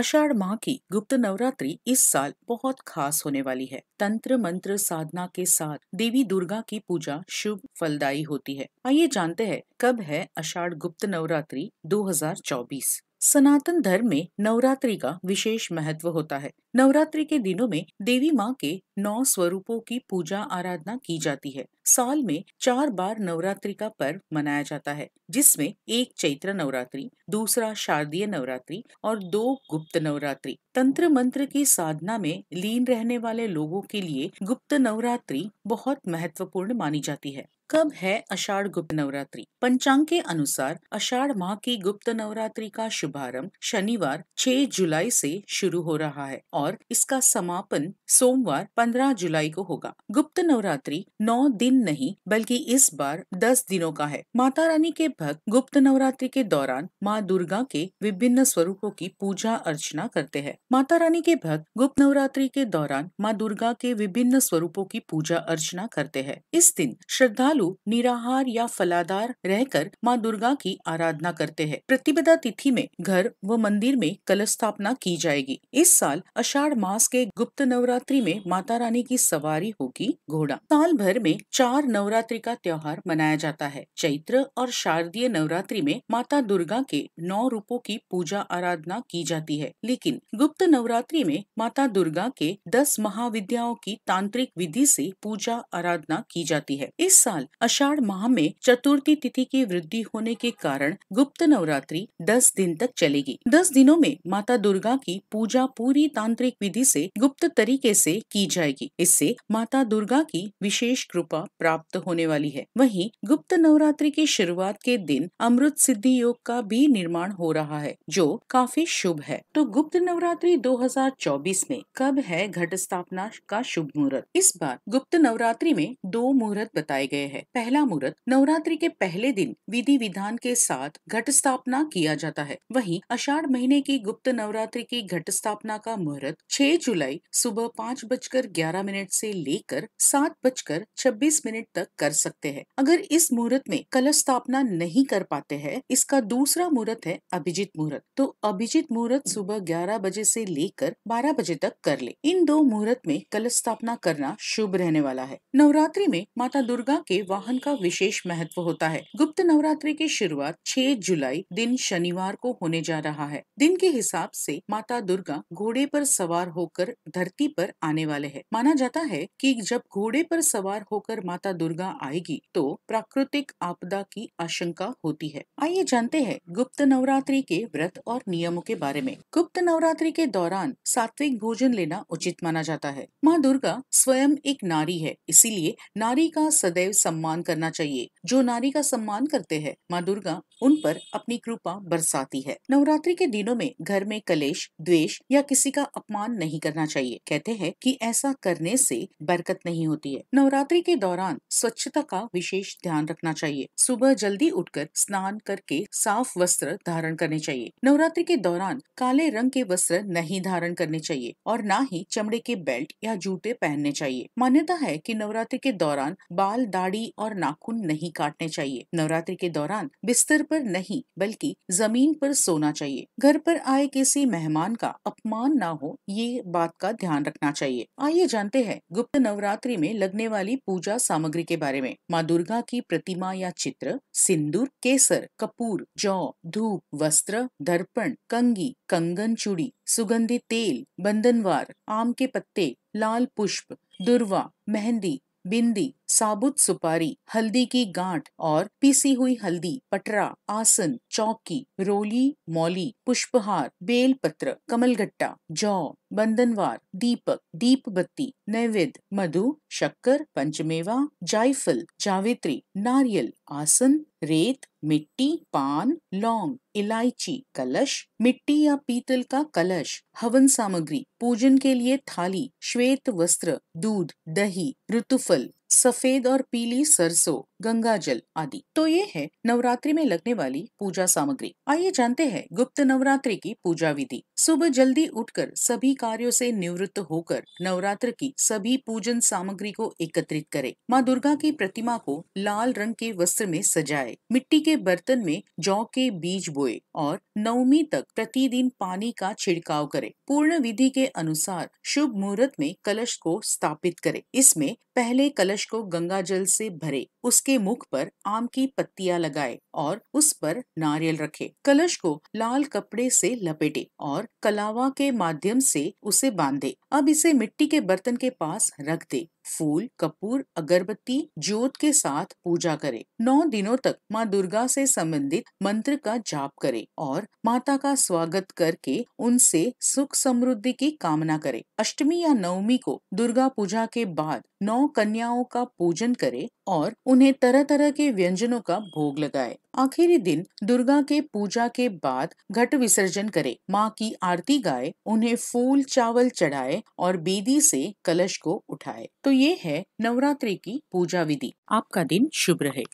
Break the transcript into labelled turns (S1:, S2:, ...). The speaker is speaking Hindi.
S1: अषाढ़ माह की गुप्त नवरात्रि इस साल बहुत खास होने वाली है तंत्र मंत्र साधना के साथ देवी दुर्गा की पूजा शुभ फलदायी होती है आइए जानते हैं कब है अषाढ़ गुप्त नवरात्रि 2024 सनातन धर्म में नवरात्रि का विशेष महत्व होता है नवरात्रि के दिनों में देवी माँ के नौ स्वरूपों की पूजा आराधना की जाती है साल में चार बार नवरात्रि का पर्व मनाया जाता है जिसमें एक चैत्र नवरात्रि दूसरा शारदीय नवरात्रि और दो गुप्त नवरात्रि तंत्र मंत्र की साधना में लीन रहने वाले लोगों के लिए गुप्त नवरात्रि बहुत महत्वपूर्ण मानी जाती है कब है अषाढ़ गुप्त नवरात्रि पंचांग के अनुसार अषाढ़ माह की गुप्त नवरात्रि का शुभारंभ शनिवार 6 जुलाई से शुरू हो रहा है और इसका समापन सोमवार 15 जुलाई को होगा गुप्त नवरात्रि 9 दिन नहीं बल्कि इस बार 10 दिनों का है माता रानी के भक्त गुप्त नवरात्रि के दौरान माँ दुर्गा के विभिन्न स्वरूपों की पूजा अर्चना करते हैं माता रानी के भक्त गुप्त नवरात्रि के दौरान माँ दुर्गा के विभिन्न स्वरूपों की पूजा अर्चना करते हैं इस दिन श्रद्धालु श्रद्धालु निराहार या फलादार रहकर माँ दुर्गा की आराधना करते हैं प्रतिपदा तिथि में घर व मंदिर में कलश स्थापना की जाएगी इस साल अषाढ़ मास के गुप्त नवरात्रि में माता रानी की सवारी होगी घोड़ा साल भर में चार नवरात्रि का त्योहार मनाया जाता है चैत्र और शारदीय नवरात्रि में माता दुर्गा के नौ रूपों की पूजा आराधना की जाती है लेकिन गुप्त नवरात्रि में माता दुर्गा के दस महाविद्याओं की तांत्रिक विधि से पूजा आराधना की जाती है इस साल अषाढ़ माह में चतुर्थी तिथि की वृद्धि होने के कारण गुप्त नवरात्रि दस दिन तक चलेगी दस दिनों में माता दुर्गा की पूजा पूरी तांत्रिक विधि से गुप्त तरीके से की जाएगी इससे माता दुर्गा की विशेष कृपा प्राप्त होने वाली है वहीं गुप्त नवरात्रि की शुरुआत के दिन अमृत सिद्धि योग का भी निर्माण हो रहा है जो काफी शुभ है तो गुप्त नवरात्रि 2024 में कब है घट स्थापना का शुभ मुहूर्त इस बार गुप्त नवरात्रि में दो मुहूर्त बताए गए हैं है पहला मुहूर्त नवरात्रि के पहले दिन विधि विधान के साथ घट स्थापना किया जाता है वही अषाढ़ महीने की गुप्त नवरात्रि की घट स्थापना का मुहूर्त 6 जुलाई सुबह पाँच बजकर ग्यारह मिनट से लेकर सात बजकर छब्बीस मिनट तक कर सकते हैं अगर इस मुहूर्त में कलश स्थापना नहीं कर पाते हैं इसका दूसरा मुहूर्त है अभिजीत मुहूर्त तो अभिजीत मुहूर्त सुबह ग्यारह बजे से लेकर बारह बजे तक कर ले इन दो मुहूर्त में कलश स्थापना करना शुभ रहने वाला है नवरात्रि में माता दुर्गा के लिए वाहन का विशेष महत्व होता है गुप्त नवरात्रि की शुरुआत 6 जुलाई दिन शनिवार को होने जा रहा है दिन के हिसाब से माता दुर्गा घोड़े पर सवार होकर धरती पर आने वाले है माना जाता है कि जब घोड़े पर सवार होकर माता दुर्गा आएगी तो प्राकृतिक आपदा की आशंका होती है आइए जानते हैं गुप्त नवरात्रि के व्रत और नियमों के बारे में गुप्त नवरात्रि के दौरान सात्विक भोजन लेना उचित माना जाता है माँ दुर्गा स्वयं एक नारी है इसीलिए नारी का सदैव सम्मान करना चाहिए जो नारी का सम्मान करते हैं माँ दुर्गा उन पर अपनी कृपा बरसाती है नवरात्रि के दिनों में घर में कलेश द्वेष या किसी का अपमान नहीं करना चाहिए कहते हैं कि ऐसा करने से बरकत नहीं होती है नवरात्रि के दौरान स्वच्छता का विशेष ध्यान रखना चाहिए सुबह जल्दी उठकर स्नान करके साफ वस्त्र धारण करने चाहिए नवरात्रि के दौरान काले रंग के वस्त्र नहीं धारण करने चाहिए और न ही चमड़े के बेल्ट या जूते पहनने चाहिए मान्यता है की नवरात्रि के दौरान बाल दाढ़ी और नाखून नहीं नहीं काटने चाहिए नवरात्रि के दौरान बिस्तर पर नहीं बल्कि जमीन पर सोना चाहिए घर पर आए किसी मेहमान का अपमान ना हो ये बात का ध्यान रखना चाहिए आइए जानते हैं गुप्त नवरात्रि में लगने वाली पूजा सामग्री के बारे में माँ दुर्गा की प्रतिमा या चित्र सिंदूर केसर कपूर जौ धूप वस्त्र दर्पण कंगी कंगन चूड़ी सुगंधित तेल बंधनवार आम के पत्ते लाल पुष्प दुर्वा मेहंदी बिंदी साबुत सुपारी हल्दी की गांठ और पीसी हुई हल्दी पटरा आसन चौकी रोली मौली पुष्पहार बेल पत्र कमलगट्टा जौ बंधनवार दीपक दीप बत्ती नैवेद्य मधु शक्कर पंचमेवा जायफल जावित्री नारियल आसन रेत मिट्टी पान लौंग इलायची कलश मिट्टी या पीतल का कलश हवन सामग्री पूजन के लिए थाली श्वेत वस्त्र दूध दही ऋतुफल सफेद और पीली सरसों गंगा जल आदि तो ये है नवरात्रि में लगने वाली पूजा सामग्री आइए जानते हैं गुप्त नवरात्रि की पूजा विधि सुबह जल्दी उठकर सभी कार्यों से निवृत्त होकर नवरात्र की सभी पूजन सामग्री को एकत्रित करें माँ दुर्गा की प्रतिमा को लाल रंग के वस्त्र में सजाए मिट्टी के बर्तन में जौ के बीज बोए और नवमी तक प्रतिदिन पानी का छिड़काव करे पूर्ण विधि के अनुसार शुभ मुहूर्त में कलश को स्थापित करे इसमें पहले कलश को गंगा जल से भरे उसके उसके मुख पर आम की पत्तियां लगाए और उस पर नारियल रखे कलश को लाल कपड़े से लपेटे और कलावा के माध्यम से उसे बांधे अब इसे मिट्टी के बर्तन के पास रख दे फूल कपूर अगरबत्ती ज्योत के साथ पूजा करें नौ दिनों तक माँ दुर्गा से संबंधित मंत्र का जाप करें और माता का स्वागत करके उनसे सुख समृद्धि की कामना करें अष्टमी या नवमी को दुर्गा पूजा के बाद नौ कन्याओं का पूजन करें और उन्हें तरह तरह के व्यंजनों का भोग लगाएं। आखिरी दिन दुर्गा के पूजा के बाद घट विसर्जन करें माँ की आरती गाए उन्हें फूल चावल चढ़ाए और बेदी से कलश को उठाए तो ये है नवरात्रि की पूजा विधि आपका दिन शुभ रहे